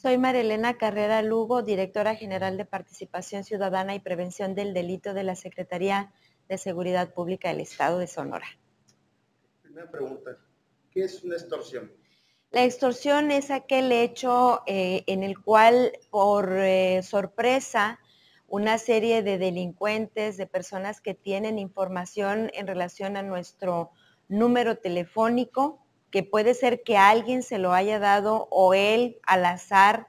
Soy Marilena Carrera Lugo, directora general de Participación Ciudadana y Prevención del Delito de la Secretaría de Seguridad Pública del Estado de Sonora. Primera pregunta, ¿qué es una extorsión? La extorsión es aquel hecho eh, en el cual por eh, sorpresa una serie de delincuentes, de personas que tienen información en relación a nuestro número telefónico, que puede ser que alguien se lo haya dado o él al azar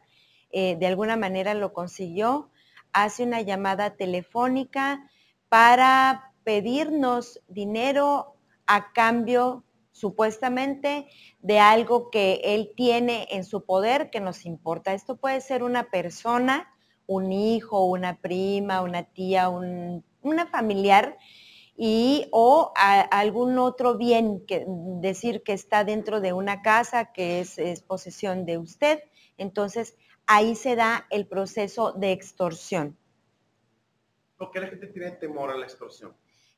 eh, de alguna manera lo consiguió, hace una llamada telefónica para pedirnos dinero a cambio supuestamente de algo que él tiene en su poder que nos importa. Esto puede ser una persona, un hijo, una prima, una tía, un, una familiar y o algún otro bien que decir que está dentro de una casa que es, es posesión de usted. Entonces, ahí se da el proceso de extorsión. ¿Por qué la gente tiene temor a la extorsión?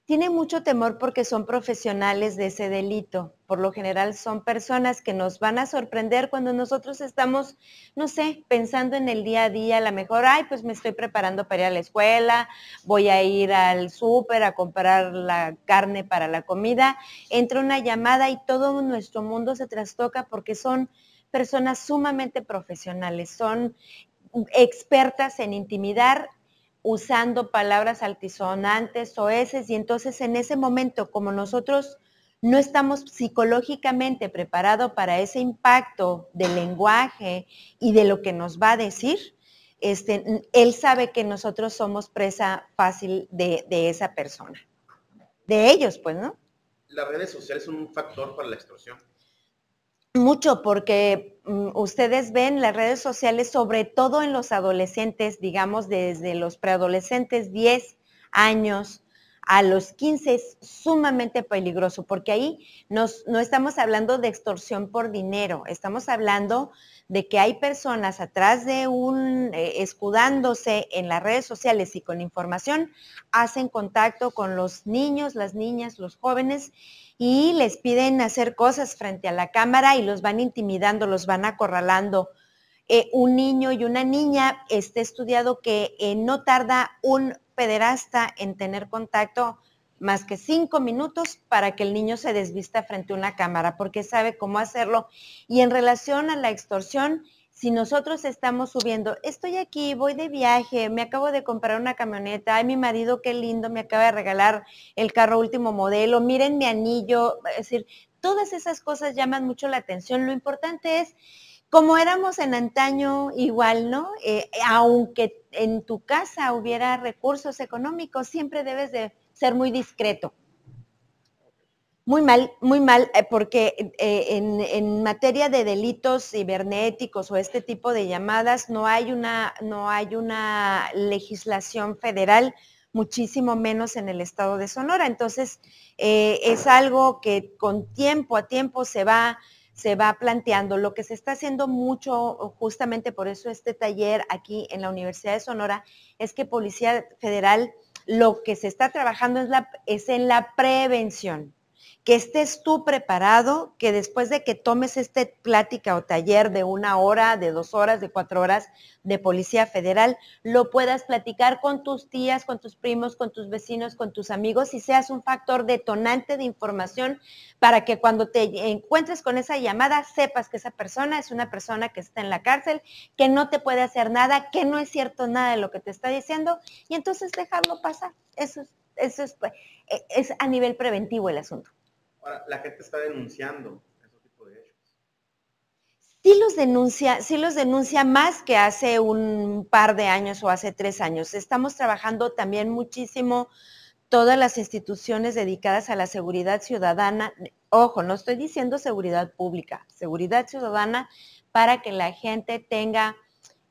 tiene mucho temor porque son profesionales de ese delito. Por lo general son personas que nos van a sorprender cuando nosotros estamos, no sé, pensando en el día a día, a lo mejor, ay, pues me estoy preparando para ir a la escuela, voy a ir al súper a comprar la carne para la comida, entra una llamada y todo nuestro mundo se trastoca porque son personas sumamente profesionales, son expertas en intimidar usando palabras altisonantes o eses y entonces en ese momento como nosotros no estamos psicológicamente preparados para ese impacto del lenguaje y de lo que nos va a decir, este, él sabe que nosotros somos presa fácil de, de esa persona. De ellos, pues, ¿no? Las redes sociales son un factor para la extorsión. Mucho, porque Mm, ustedes ven las redes sociales, sobre todo en los adolescentes, digamos desde los preadolescentes, 10 años a los 15 es sumamente peligroso porque ahí no estamos hablando de extorsión por dinero, estamos hablando de que hay personas atrás de un, eh, escudándose en las redes sociales y con información, hacen contacto con los niños, las niñas, los jóvenes y les piden hacer cosas frente a la cámara y los van intimidando, los van acorralando. Eh, un niño y una niña está estudiado que eh, no tarda un hasta en tener contacto más que cinco minutos para que el niño se desvista frente a una cámara, porque sabe cómo hacerlo. Y en relación a la extorsión, si nosotros estamos subiendo, estoy aquí, voy de viaje, me acabo de comprar una camioneta, ay, mi marido, qué lindo, me acaba de regalar el carro último modelo, miren mi anillo, es decir, todas esas cosas llaman mucho la atención. Lo importante es como éramos en antaño igual, ¿no? Eh, aunque en tu casa hubiera recursos económicos, siempre debes de ser muy discreto. Muy mal, muy mal, eh, porque eh, en, materia de delitos cibernéticos o este tipo de llamadas no hay una, no hay una legislación federal, muchísimo menos en el estado de Sonora. Entonces, es algo que con tiempo a tiempo se va se va planteando. Lo que se está haciendo mucho, justamente por eso este taller aquí en la Universidad de Sonora, es que Policía Federal lo que se está trabajando es, en la prevención que estés tú preparado, que después de que tomes esta plática o taller de una hora, de dos horas, de cuatro horas de Policía Federal, lo puedas platicar con tus tías, con tus primos, con tus vecinos, con tus amigos y seas un factor detonante de información para que cuando te encuentres con esa llamada sepas que esa persona es una persona que está en la cárcel, que no te puede hacer nada, que no es cierto nada de lo que te está diciendo y entonces dejarlo pasar. Eso, eso pues, e, es a nivel preventivo el asunto. Ahora, la gente está denunciando ese tipo de hechos. Sí los denuncia, sí los denuncia más que hace un par de años o hace tres años. Estamos trabajando también muchísimo todas las instituciones dedicadas a la seguridad ciudadana. Ojo, no estoy diciendo seguridad pública, seguridad ciudadana para que la gente tenga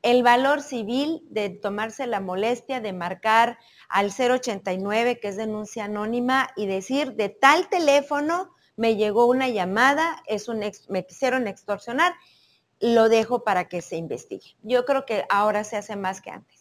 el valor civil de tomarse la molestia de marcar al 089, que es denuncia anónima, y decir, de tal teléfono me llegó una llamada, es un me quisieron extorsionar, lo dejo para que se investigue. Yo creo que ahora se hace más que antes.